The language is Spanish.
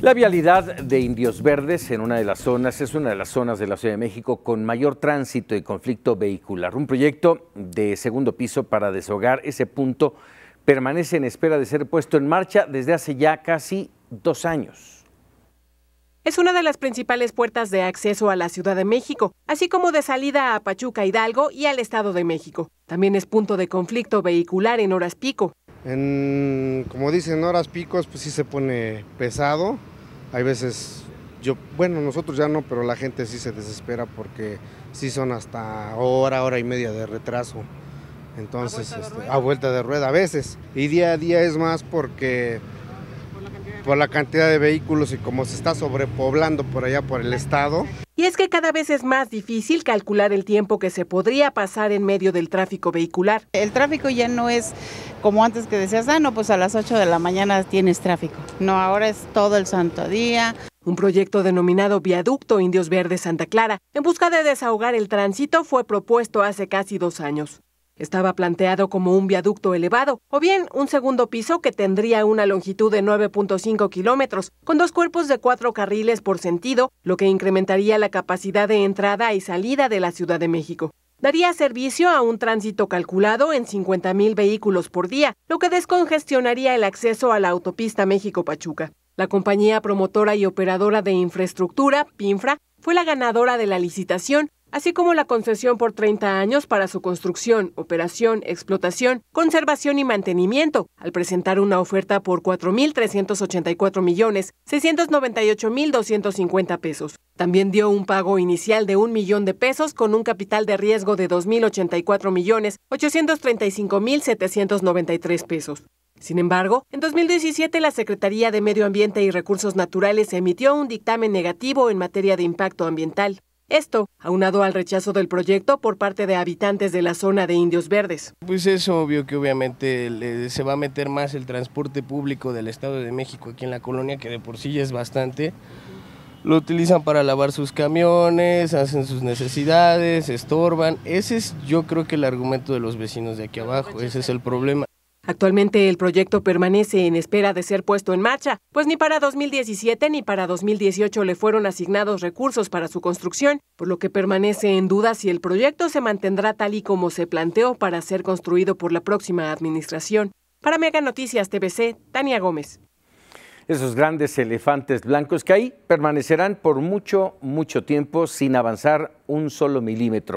La vialidad de Indios Verdes en una de las zonas es una de las zonas de la Ciudad de México con mayor tránsito y conflicto vehicular. Un proyecto de segundo piso para deshogar ese punto permanece en espera de ser puesto en marcha desde hace ya casi dos años. Es una de las principales puertas de acceso a la Ciudad de México, así como de salida a Pachuca Hidalgo y al Estado de México. También es punto de conflicto vehicular en horas pico. En, como dicen, horas picos, pues sí se pone pesado. Hay veces, yo, bueno, nosotros ya no, pero la gente sí se desespera porque sí son hasta hora, hora y media de retraso. Entonces, a vuelta, de, este, rueda. A veces. Y día a día es más porque por la cantidad de vehículos y como se está sobrepoblando por allá por el estado es que cada vez es más difícil calcular el tiempo que se podría pasar en medio del tráfico vehicular. El tráfico ya no es como antes que decías, ah, no, pues a las 8 de la mañana tienes tráfico. No, ahora es todo el santo día. Un proyecto denominado Viaducto Indios Verdes Santa Clara, en busca de desahogar el tránsito, fue propuesto hace casi dos años. Estaba planteado como un viaducto elevado, o bien un segundo piso que tendría una longitud de 9.5 kilómetros, con dos cuerpos de cuatro carriles por sentido, lo que incrementaría la capacidad de entrada y salida de la Ciudad de México. Daría servicio a un tránsito calculado en 50.000 vehículos por día, lo que descongestionaría el acceso a la autopista México-Pachuca. La compañía promotora y operadora de infraestructura, PINFRA, fue la ganadora de la licitación así como la concesión por 30 años para su construcción, operación, explotación, conservación y mantenimiento, al presentar una oferta por 4.384.698.250 millones pesos. También dio un pago inicial de un millón de pesos con un capital de riesgo de 2.084.835.793 millones pesos. Sin embargo, en 2017 la Secretaría de Medio Ambiente y Recursos Naturales emitió un dictamen negativo en materia de impacto ambiental. Esto, aunado al rechazo del proyecto por parte de habitantes de la zona de Indios Verdes. Pues es obvio que obviamente eh, se va a meter más el transporte público del Estado de México aquí en la colonia, que de por sí ya es bastante. Lo utilizan para lavar sus camiones, hacen sus necesidades, estorban. Ese es yo creo que el argumento de los vecinos de aquí abajo, ese es el problema. Actualmente el proyecto permanece en espera de ser puesto en marcha, pues ni para 2017 ni para 2018 le fueron asignados recursos para su construcción, por lo que permanece en duda si el proyecto se mantendrá tal y como se planteó para ser construido por la próxima administración. Para Mega Noticias TVC, Tania Gómez. Esos grandes elefantes blancos que hay permanecerán por mucho, mucho tiempo sin avanzar un solo milímetro.